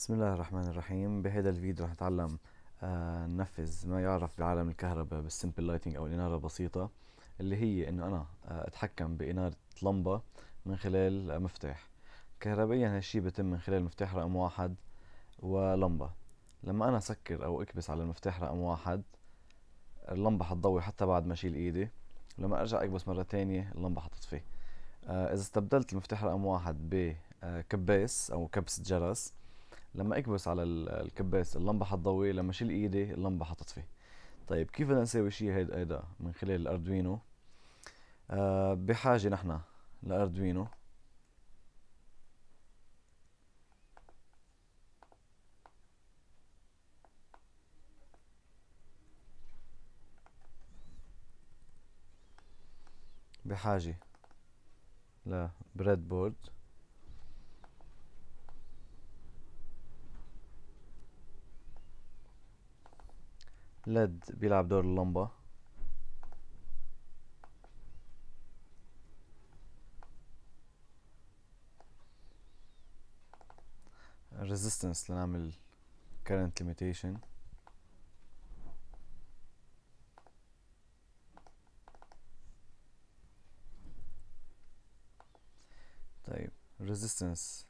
بسم الله الرحمن الرحيم بهذا الفيديو رح نتعلم آه، ننفذ ما يعرف بعالم الكهرباء بالسمبل لايتنج او الاناره البسيطه اللي هي انه انا آه، اتحكم باناره لمبه من خلال مفتاح كهربائيا هالشي بيتم من خلال مفتاح رقم واحد ولمبه لما انا اسكر او اكبس على المفتاح رقم واحد اللمبه حتضوي حتى بعد ما اشيل ايدي لما ارجع اكبس مره تانية اللمبه حتطفي آه، اذا استبدلت المفتاح رقم واحد بكباس او كبسه جرس لما اكبس على الكباس اللمبه حتضوي لما اشيل ايدي اللمبه حتطفي طيب كيف بدنا نسوي شيء هيدا هيدا من خلال الاردوينو آه بحاجه نحن لاردوينو بحاجه لبريد بورد لد بيلعب دور اللمبة resistance لنعمل current limitation طيب resistance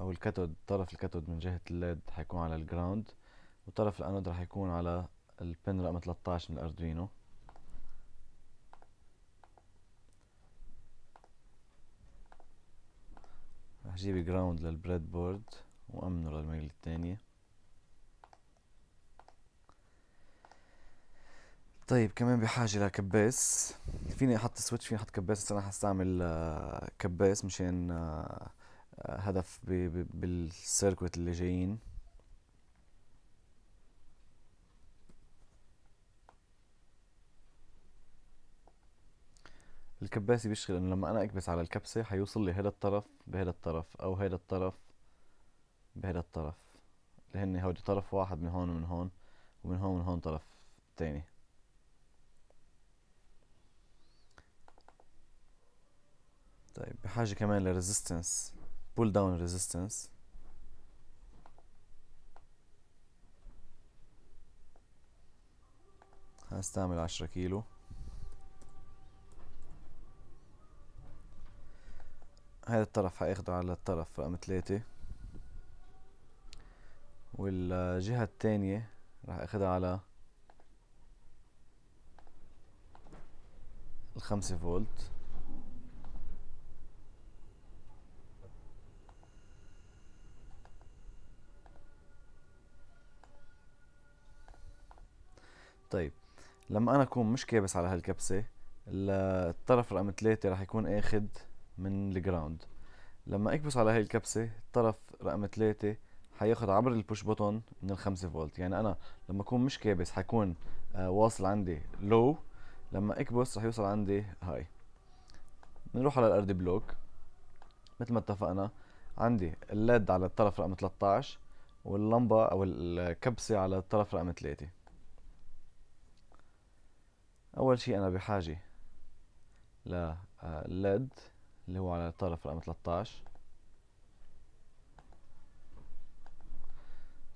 او الكاثود طرف الكاثود من جهة الليد حيكون على الجراوند وطرف الانود راح يكون على البن رقم 13 من الاردوينو رح جيب جراوند للبريد بورد وامنه للميل الثانيه طيب كمان بحاجة لكباس فيني احط سويتش فيني احط كباس بس انا حستعمل آه، كباس مشان آه، آه، هدف بالسيركوت اللي جايين الكباسي بيشتغل انه لما انا اكبس على الكبسة حيوصل لي هيدا الطرف بهيدا الطرف او هيدا الطرف بهيدا الطرف اللي هن هودي طرف واحد من هون ومن هون ومن هون ومن هون طرف تاني طيب بحاجة كمان لريزيستنس بول داون ريزيستنس هستعمل عشرة كيلو هذا الطرف هاخده على الطرف رقم تلاتة والجهة التانية راح اخدها على الخمسة فولت طيب لما انا اكون مش كابس على هالكبسة الطرف رقم ثلاثة راح يكون اخد من الجراوند لما اكبس على هاي الكبسة الطرف رقم ثلاثة حياخد عبر البوش بوتون من الخمسة فولت يعني انا لما اكون مش كابس حيكون آه واصل عندي لو لما اكبس رح يوصل عندي هاي بنروح على الارض بلوك مثل ما اتفقنا عندي الليد على الطرف رقم 13 واللمبة او الكبسة على الطرف رقم 3 اول شيء انا بحاجة ل آه، لليد اللي هو على الطرف رقم 13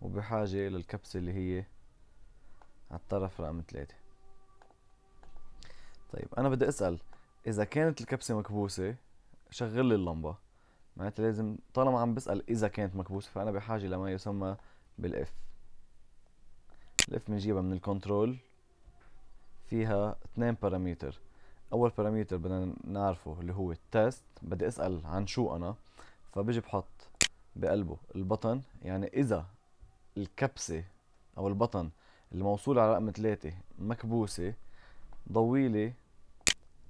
وبحاجة إلى الكبسة اللي هي على الطرف رقم 3 طيب أنا بدي أسأل إذا كانت الكبسة مكبوسة شغل لي اللمبة معناتها لازم طالما عم بسأل إذا كانت مكبوسة فأنا بحاجة لما يسمى بالإف الإف بنجيبها من الكنترول فيها اثنين بارامتر اول باراميتر بدنا نعرفه اللي هو التست بدي اسال عن شو انا فبيجي بحط بقلبه البطن يعني اذا الكبسه او البطن موصول على رقم ثلاثة مكبوسة ضويلي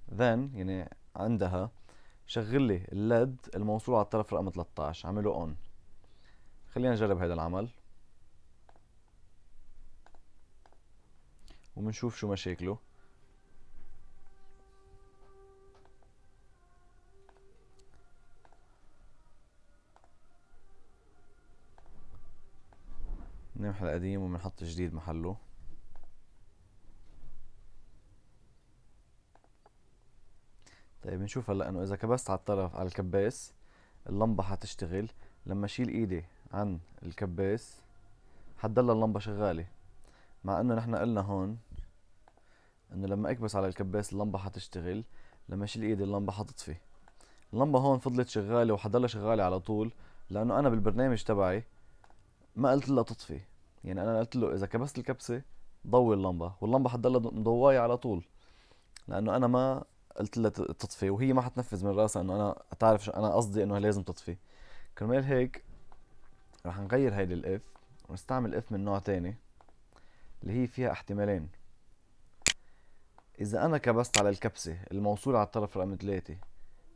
then يعني عندها شغل لي الليد الموصول على الطرف رقم 13 عمله اون خلينا نجرب هذا العمل وبنشوف شو مشاكله بنمحي القديم وبنحط جديد محله طيب بنشوف هلا انه اذا كبست على الطرف على الكباس اللمبه حتشتغل لما اشيل ايدي عن الكباس حتضل اللمبه شغاله مع انه نحن قلنا هون انه لما اكبس على الكباس اللمبه حتشتغل لما اشيل ايدي اللمبه حتطفي اللمبه هون فضلت شغاله وحتضل شغاله على طول لانه انا بالبرنامج تبعي ما قلت لها تطفي يعني انا قلت له اذا كبست الكبسه ضوي اللمبه واللمبه حتضلها مضوايه على طول لانه انا ما قلت لها تطفي وهي ما حتنفذ من راسها انه انا تعرف شو انا قصدي انه لازم تطفي كرمال هيك رح نغير هيدي الاف ونستعمل اف من نوع تاني اللي هي فيها احتمالين اذا انا كبست على الكبسه الموصوله على الطرف رقم 3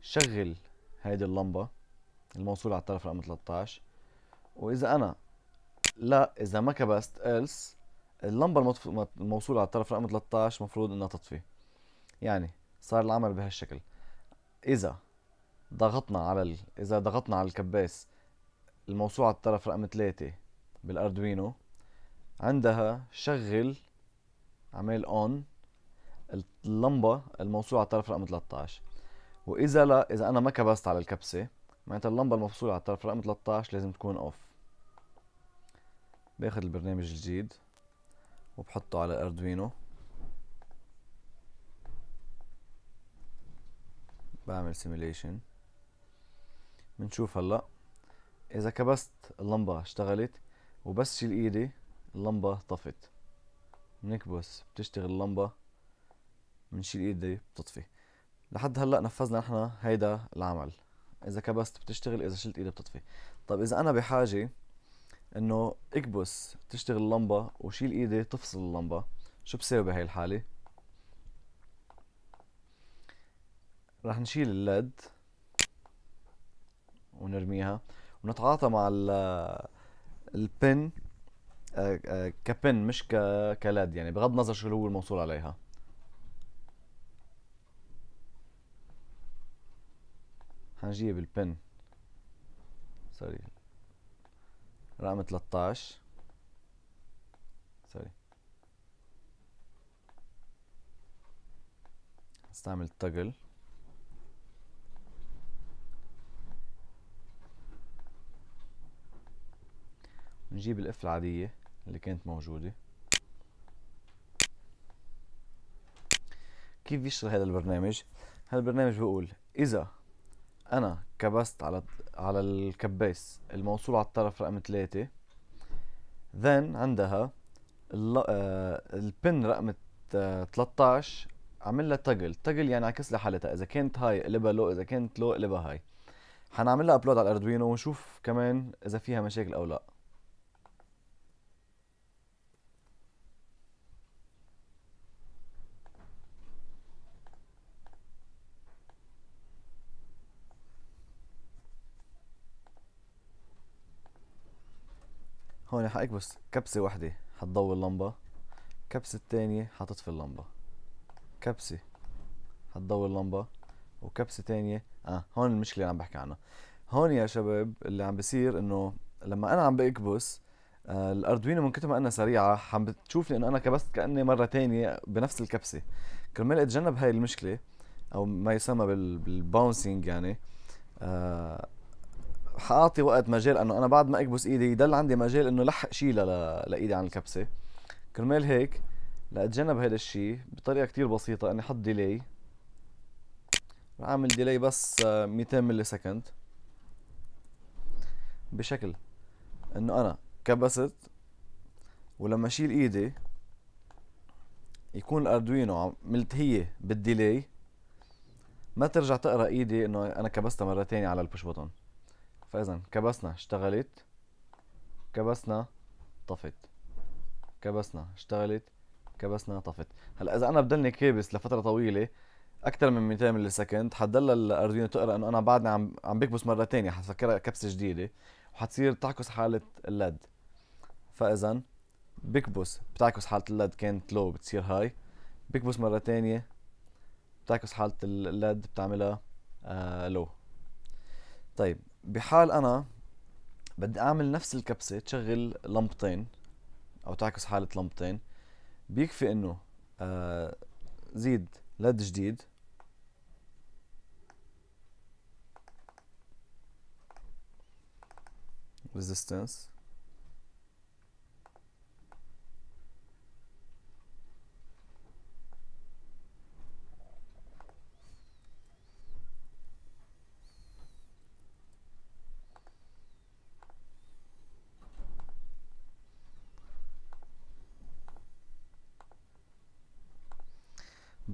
شغل هيدي اللمبه الموصوله على الطرف رقم 13 واذا انا لا اذا ما كبست ايلس اللمبه الموصوله على الطرف رقم 13 مفروض انها تطفي يعني صار العمل بهالشكل اذا ضغطنا على ال... اذا ضغطنا على الكباس الموصول على الطرف رقم 3 بالاردوينو عندها شغل عمل اون اللمبه الموصوله على الطرف رقم 13 واذا لا اذا انا ما كبست على الكبسه معناتها اللمبه المفصوله على الطرف رقم 13 لازم تكون اوف باخد البرنامج الجديد وبحطه على اردوينو بعمل سيميليشن بنشوف هلا اذا كبست اللمبه اشتغلت وبس شيل ايدي اللمبه طفت بنكبس بتشتغل اللمبه بنشيل ايدي بتطفي لحد هلا نفذنا نحن هيدا العمل اذا كبست بتشتغل اذا شلت ايدي بتطفي طب اذا انا بحاجه انه اكبس تشتغل اللمبه وشيل ايدي تفصل اللمبه شو بسوي بهي الحاله رح نشيل اللد ونرميها ونتعاطى مع البن آه، آه، كبن مش كلاد يعني بغض النظر شو هو الموصول عليها حنجيب البن سوري رقم 13 سوري استعمل toggle نجيب الاف العادية اللي كانت موجودة كيف بيشتغل هذا البرنامج؟ هذا البرنامج بقول إذا انا كبست على على الكباس الموصول على الطرف رقم ثلاثة then عندها البن آه، رقم 13 عمل لها تاجل تاجل يعني عكس لحالتها اذا كانت هاي قلبها لو اذا كانت لو قلبها هاي حنعمل لها ابلود على الاردوينو ونشوف كمان اذا فيها مشاكل او لا من يعني حقك بس كبسة واحدة حتضوي اللمبة كبسة التانية حتطفي اللمبة كبسة حتضوي اللمبة وكبسة تانية اه هون المشكلة اللي عم بحكي عنها هون يا شباب اللي عم بصير انه لما انا عم بكبس آه الاردوينو من كتر ما انها سريعة عم بتشوفني انه انا كبست كأني مرة تانية بنفس الكبسة كرمال اتجنب هاي المشكلة او ما يسمى بالباونسينج يعني آه حاعطي وقت مجال انه انا بعد ما اكبس ايدي يضل عندي مجال انه لحق شيلها ل... لايدي عن الكبسه كرمال هيك لاتجنب هذا الشيء بطريقه كتير بسيطه اني احط ديلي رح اعمل ديلي بس 200 آه، ملي سكند بشكل انه انا كبست ولما اشيل ايدي يكون الاردوينو ملتهيه بالديلي ما ترجع تقرا ايدي انه انا كبستها مره تانية على البوش بوتون فاذا كبسنا اشتغلت كبسنا طفت كبسنا اشتغلت كبسنا طفت هلا اذا انا بضلني كابس لفتره طويله اكثر من 200 ملي سكند حتضل الاردوينو تقرا انه انا بعدني عم عم بكبس مره ثانيه يعني حتفكرها كبسه جديده وحتصير تعكس حاله اللد فاذا بكبس بتعكس حاله اللد كانت لو بتصير هاي بكبس مره ثانيه بتعكس حاله اللد بتعملها آه لو طيب بحال انا بدي اعمل نفس الكبسه تشغل لمبتين او تعكس حاله لمبتين بيكفي انه آه زيد لد جديد resistance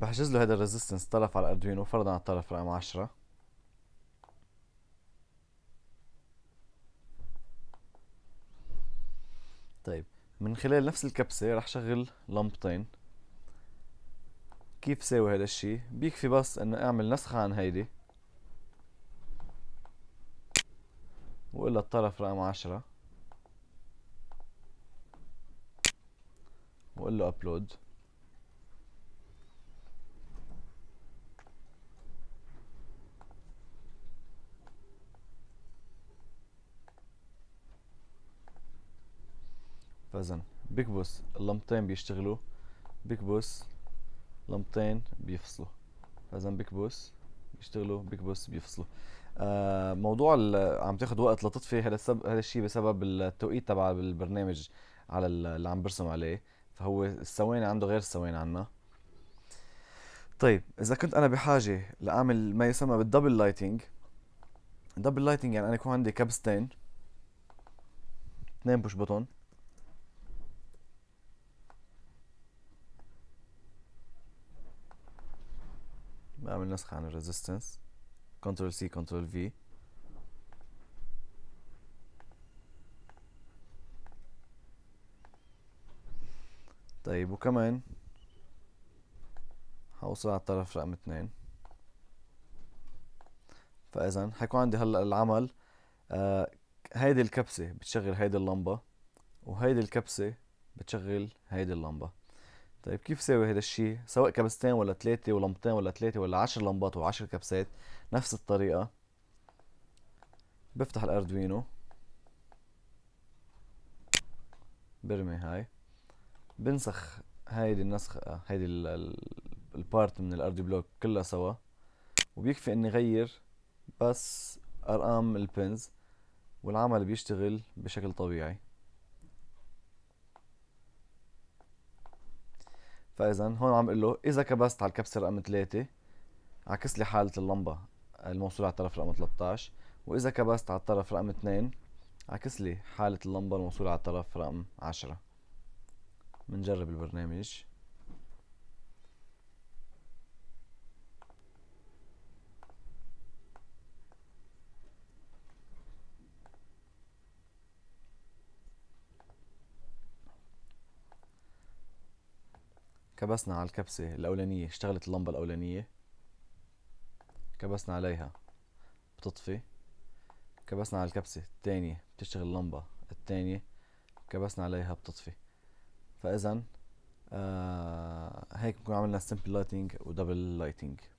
بحجز له هذا الريزيستنس طرف على الاردوينو فرضا على الطرف رقم 10 طيب من خلال نفس الكبسة رح شغل لمبتين كيف ساوي هذا الشي بيكفي بس انه اعمل نسخة عن هيدي وإلا الطرف رقم عشرة وإلا أبلود اذا بكبس اللمبتين بيشتغلوا بكبس لمبتين بيفصلوا فاذا بكبس بيشتغلوا بكبس بيفصلوا آه موضوع عم تاخذ وقت لتطفي هذا السب... هذا الشيء بسبب التوقيت تبع البرنامج على اللي عم برسم عليه فهو الثواني عنده غير الثواني عنا طيب اذا كنت انا بحاجه لاعمل ما يسمى بالدبل لايتنج دبل لايتنج يعني انا يكون عندي كبستين اثنين بوش بوتون اعمل نسخة عن الريزيستنس كنترول سي كنترول في طيب وكمان هوصل على الطرف رقم اثنين فاذا حيكون عندي هلا العمل آه هيدي الكبسة بتشغل هيدي اللمبة وهيدي الكبسة بتشغل هيدي اللمبة طيب كيف ساوي هذا الشيء سواء كبستين ولا ثلاثة ولمبتين ولا ثلاثة ولا عشر لمبات وعشر كبسات نفس الطريقة بفتح الاردوينو برمي هاي بنسخ هيدي النسخة هيدي البارت من الاردو بلوك كلها سوا وبيكفي اني غير بس ارقام البنز والعمل بيشتغل بشكل طبيعي فاذا هون عم اقول له اذا كبست على الكبسه رقم 3 عكس لي حاله اللمبه الموصوله على الطرف رقم 13 واذا كبست على الطرف رقم 2 عكس لي حاله اللمبه الموصوله على الطرف رقم 10 بنجرب البرنامج كبسنا على الكبسة الأولانية اشتغلت اللمبة الأولانية كبسنا عليها بتطفي كبسنا على الكبسة الثانية بتشتغل اللمبة الثانية كبسنا عليها بتطفي فإذا آه هيك بنكون عملنا simple lighting و double lighting